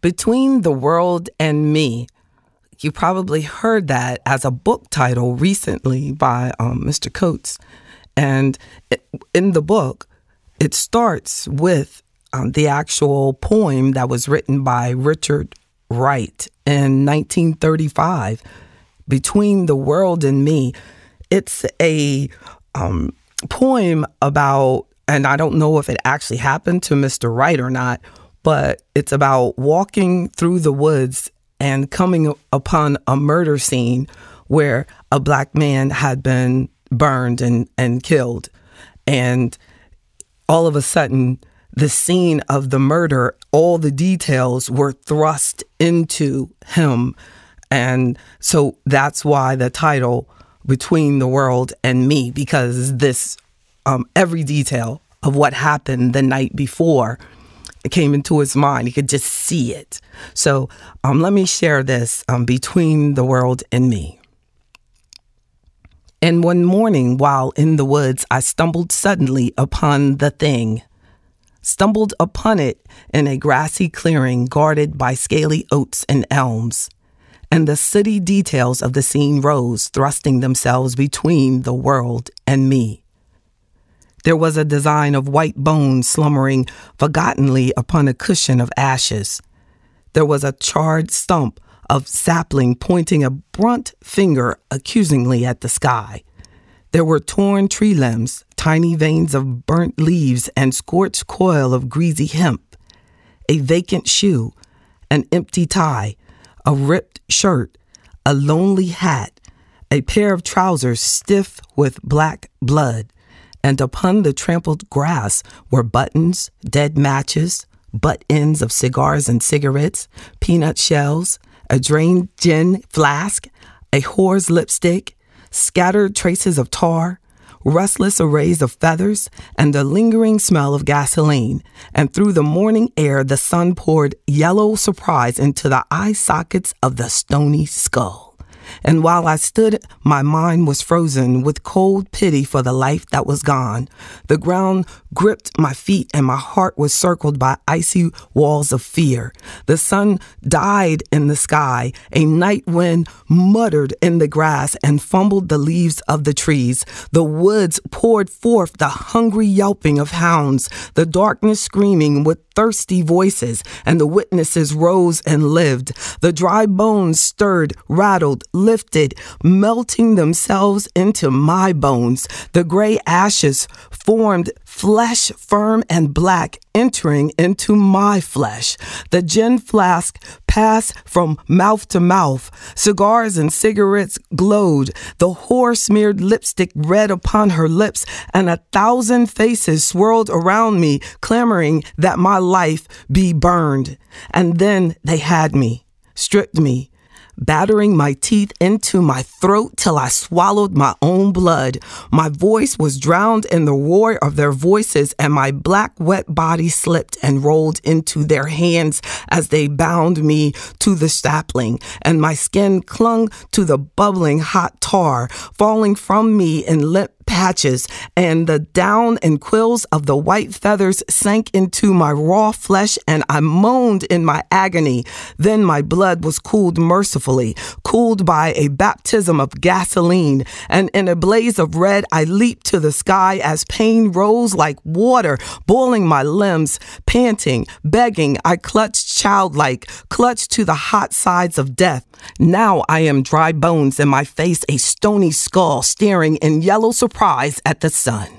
Between the World and Me. You probably heard that as a book title recently by um, Mr. Coates. And it, in the book, it starts with um, the actual poem that was written by Richard Wright in 1935, Between the World and Me. It's a um, poem about, and I don't know if it actually happened to Mr. Wright or not, but it's about walking through the woods and coming upon a murder scene where a black man had been burned and, and killed. And all of a sudden, the scene of the murder, all the details were thrust into him. And so that's why the title, Between the World and Me, because this, um, every detail of what happened the night before came into his mind. He could just see it. So um, let me share this um, between the world and me. And one morning while in the woods, I stumbled suddenly upon the thing. Stumbled upon it in a grassy clearing guarded by scaly oaks and elms. And the sooty details of the scene rose, thrusting themselves between the world and me. There was a design of white bones slumbering forgottenly upon a cushion of ashes. There was a charred stump of sapling pointing a brunt finger accusingly at the sky. There were torn tree limbs, tiny veins of burnt leaves, and scorched coil of greasy hemp. A vacant shoe, an empty tie, a ripped shirt, a lonely hat, a pair of trousers stiff with black blood, and upon the trampled grass were buttons, dead matches, butt ends of cigars and cigarettes, peanut shells, a drained gin flask, a whore's lipstick, scattered traces of tar, restless arrays of feathers, and the lingering smell of gasoline. And through the morning air, the sun poured yellow surprise into the eye sockets of the stony skull. And while I stood, my mind was frozen with cold pity for the life that was gone. The ground gripped my feet, and my heart was circled by icy walls of fear. The sun died in the sky. A night wind muttered in the grass and fumbled the leaves of the trees. The woods poured forth the hungry yelping of hounds, the darkness screaming with thirsty voices, and the witnesses rose and lived. The dry bones stirred, rattled, lifted, melting themselves into my bones. The gray ashes formed flesh firm and black, entering into my flesh. The gin flask passed from mouth to mouth. Cigars and cigarettes glowed. The whore smeared lipstick red upon her lips, and a thousand faces swirled around me, clamoring that my life be burned. And then they had me, stripped me, battering my teeth into my throat till I swallowed my own blood. My voice was drowned in the roar of their voices, and my black, wet body slipped and rolled into their hands as they bound me to the sapling, and my skin clung to the bubbling hot tar, falling from me in limp patches and the down and quills of the white feathers sank into my raw flesh and I moaned in my agony. Then my blood was cooled mercifully, cooled by a baptism of gasoline, and in a blaze of red, I leaped to the sky as pain rose like water, boiling my limbs. Panting, begging, I clutched childlike, clutched to the hot sides of death. Now I am dry bones, and my face a stony skull, staring in yellow surprise at the sun.